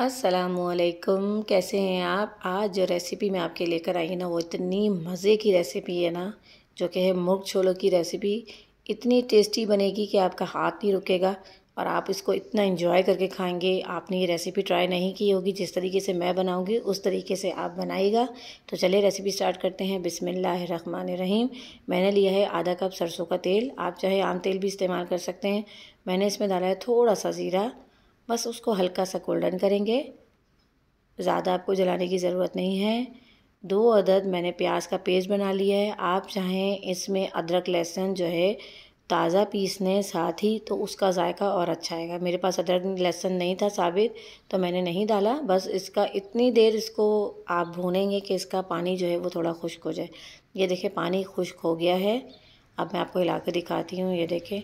असलकुम कैसे हैं आप आज जो रेसिपी मैं आपके लेकर आई ना वो इतनी मज़े की रेसिपी है ना जो कि है मुर्ग छोलों की रेसिपी इतनी टेस्टी बनेगी कि आपका हाथ नहीं रुकेगा और आप इसको इतना इन्जॉय करके खाएंगे आपने ये रेसिपी ट्राई नहीं की होगी जिस तरीके से मैं बनाऊंगी उस तरीके से आप बनाइएगा तो चलिए रेसिपी स्टार्ट करते हैं बिसमिल्ल रहीम मैंने लिया है आधा कप सरसों का तेल आप चाहे आम तेल भी इस्तेमाल कर सकते हैं मैंने इसमें डाला है थोड़ा सा ज़ीरा बस उसको हल्का सा गोल्डन करेंगे ज़्यादा आपको जलाने की ज़रूरत नहीं है दो अदद मैंने प्याज का पेस्ट बना लिया है आप चाहें इसमें अदरक लहसुन जो है ताज़ा पीसने साथ ही तो उसका जायका और अच्छा आएगा मेरे पास अदरक लहसुन नहीं था साबित तो मैंने नहीं डाला बस इसका इतनी देर इसको आप भूनेंगे कि इसका पानी जो है वो थोड़ा खुश्क हो जाए ये देखें पानी खुश्क हो गया है अब मैं आपको हिला दिखाती हूँ ये देखें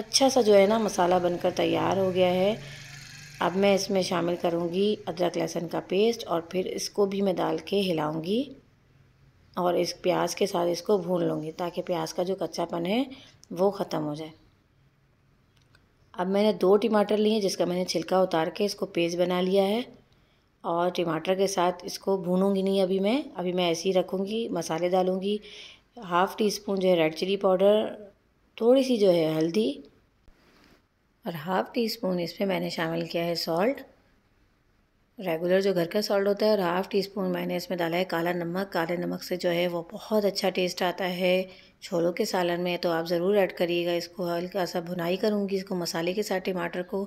अच्छा सा जो है ना मसाला बनकर तैयार हो गया है अब मैं इसमें शामिल करूँगी अदरक लहसुन का पेस्ट और फिर इसको भी मैं डाल के हिलाऊँगी और इस प्याज के साथ इसको भून लूँगी ताकि प्याज का जो कच्चापन है वो ख़त्म हो जाए अब मैंने दो टमाटर लिए जिसका मैंने छिलका उतार के इसको पेस्ट बना लिया है और टमाटर के साथ इसको भूनूंगी नहीं अभी मैं अभी मैं ऐसे ही रखूँगी मसाले डालूँगी हाफ़ टी स्पून जो है रेड चिली पाउडर थोड़ी सी जो है हल्दी और हाफ़ टी स्पून इसमें मैंने शामिल किया है सॉल्ट रेगुलर जो घर का सॉल्ट होता है और हाफ़ टी स्पून मैंने इसमें डाला है काला नमक काले नमक से जो है वो बहुत अच्छा टेस्ट आता है छोलों के सालन में तो आप ज़रूर ऐड करिएगा इसको हल्का सा भुनाई करूँगी इसको मसाले के साथ टमाटर को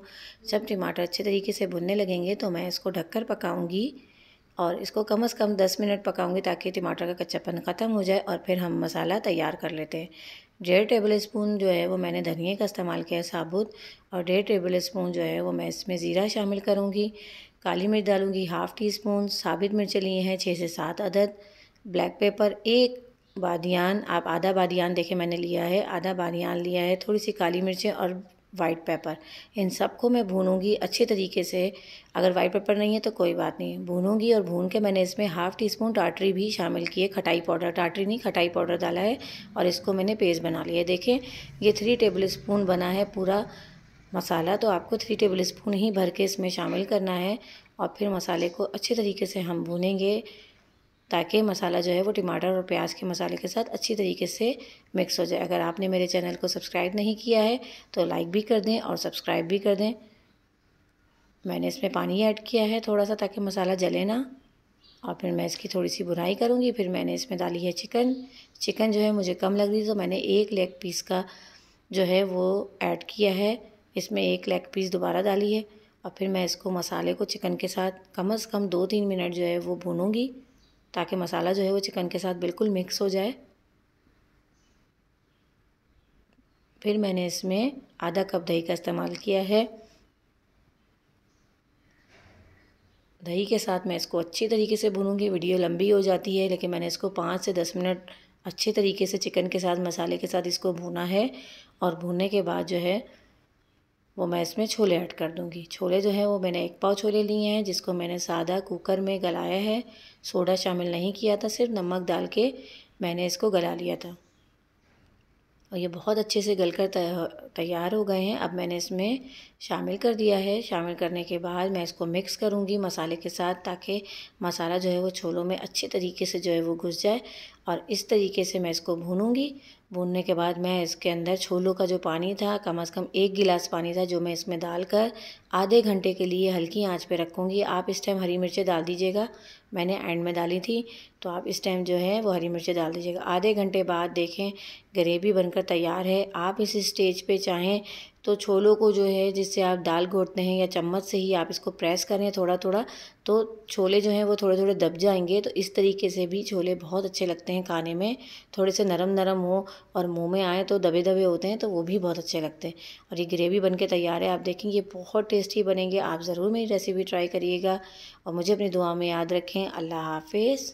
जब टमाटर अच्छे तरीके से भुनने लगेंगे तो मैं इसको ढककर पकाऊँगी और इसको कम अज़ कम दस मिनट पकाऊँगी ताकि टमाटर का कच्चापन ख़त्म हो जाए और फिर हम मसाला तैयार कर लेते हैं डेढ़ टेबल स्पून जो है वो मैंने धनिए का इस्तेमाल किया है साबुत और डेढ़ टेबल स्पून जो है वो मैं इसमें ज़ीरा शामिल करूँगी काली मिर्च डालूँगी हाफ़ टी स्पून साबित मिर्चें लिए हैं छः से सात अदद ब्लैक पेपर एक बादियान आप आधा बादियान देखें मैंने लिया है आधा बादियान लिया है थोड़ी सी काली मिर्चें और वाइट पेपर इन सबको मैं भूनूंगी अच्छे तरीके से अगर वाइट पेपर नहीं है तो कोई बात नहीं भूनूंगी और भून के मैंने इसमें हाफ़ टी स्पून टाटरी भी शामिल की है खटाई पाउडर टाटरी नहीं खटाई पाउडर डाला है और इसको मैंने पेस्ट बना लिया है देखें ये थ्री टेबल स्पून बना है पूरा मसाला तो आपको थ्री टेबल स्पून ही भर के इसमें शामिल करना है और फिर मसाले को अच्छे तरीके से हम भूनेंगे ताकि मसाला जो है वो टमाटर और प्याज के मसाले के साथ अच्छी तरीके से मिक्स हो जाए अगर आपने मेरे चैनल को सब्सक्राइब नहीं किया है तो लाइक भी कर दें और सब्सक्राइब भी कर दें मैंने इसमें पानी ऐड किया है थोड़ा सा ताकि मसाला जले ना और फिर मैं इसकी थोड़ी सी बुनाई करूँगी फिर मैंने इसमें डाली है चिकन चिकन जो है मुझे कम लग रही तो मैंने एक लेग पीस का जो है वो ऐड किया है इसमें एक लेग पीस दोबारा डाली है और फिर मैं इसको मसाले को चिकन के साथ कम अज़ कम दो तीन मिनट जो है वो भूनूँगी ताकि मसाला जो है वो चिकन के साथ बिल्कुल मिक्स हो जाए फिर मैंने इसमें आधा कप दही का इस्तेमाल किया है दही के साथ मैं इसको अच्छी तरीके से भूनूंगी वीडियो लंबी हो जाती है लेकिन मैंने इसको पाँच से दस मिनट अच्छे तरीके से चिकन के साथ मसाले के साथ इसको भूना है और भूनने के बाद जो है वो मैं इसमें छोले ऐड कर दूँगी छोले जो है वो मैंने एक पाव छोले लिए हैं जिसको मैंने सादा कुकर में गलाया है सोडा शामिल नहीं किया था सिर्फ नमक डाल के मैंने इसको गला लिया था और ये बहुत अच्छे से गल कर तैयार हो गए हैं अब मैंने इसमें शामिल कर दिया है शामिल करने के बाद मैं इसको मिक्स करूँगी मसाले के साथ ताकि मसाला जो है वो छोलों में अच्छे तरीके से जो है वो घुस जाए और इस तरीके से मैं इसको भूनूंगी भूनने के बाद मैं इसके अंदर छोलों का जो पानी था कम अज़ कम एक गिलास पानी था जो मैं इसमें डालकर आधे घंटे के लिए हल्की आंच पे रखूँगी आप इस टाइम हरी मिर्चें डाल दीजिएगा मैंने एंड में डाली थी तो आप इस टाइम जो है वो हरी मिर्चें डाल दीजिएगा आधे घंटे बाद देखें ग्रेवी बनकर तैयार है आप इस स्टेज पर चाहें तो छोलों को जो है जिससे आप दाल घोटते हैं या चम्मच से ही आप इसको प्रेस करें थोड़ा थोड़ा तो छोले जो हैं वो थोड़े थोड़े दब जाएंगे तो इस तरीके से भी छोले बहुत अच्छे लगते हैं खाने में थोड़े से नरम नरम हो और मुंह में आए तो दबे दबे होते हैं तो वो भी बहुत अच्छे लगते हैं और ये ग्रेवी बन के तैयार है आप देखेंगे ये बहुत टेस्टी बनेंगे आप ज़रूर मेरी रेसिपी ट्राई करिएगा और मुझे अपनी दुआ में याद रखें अल्लाह हाफिज़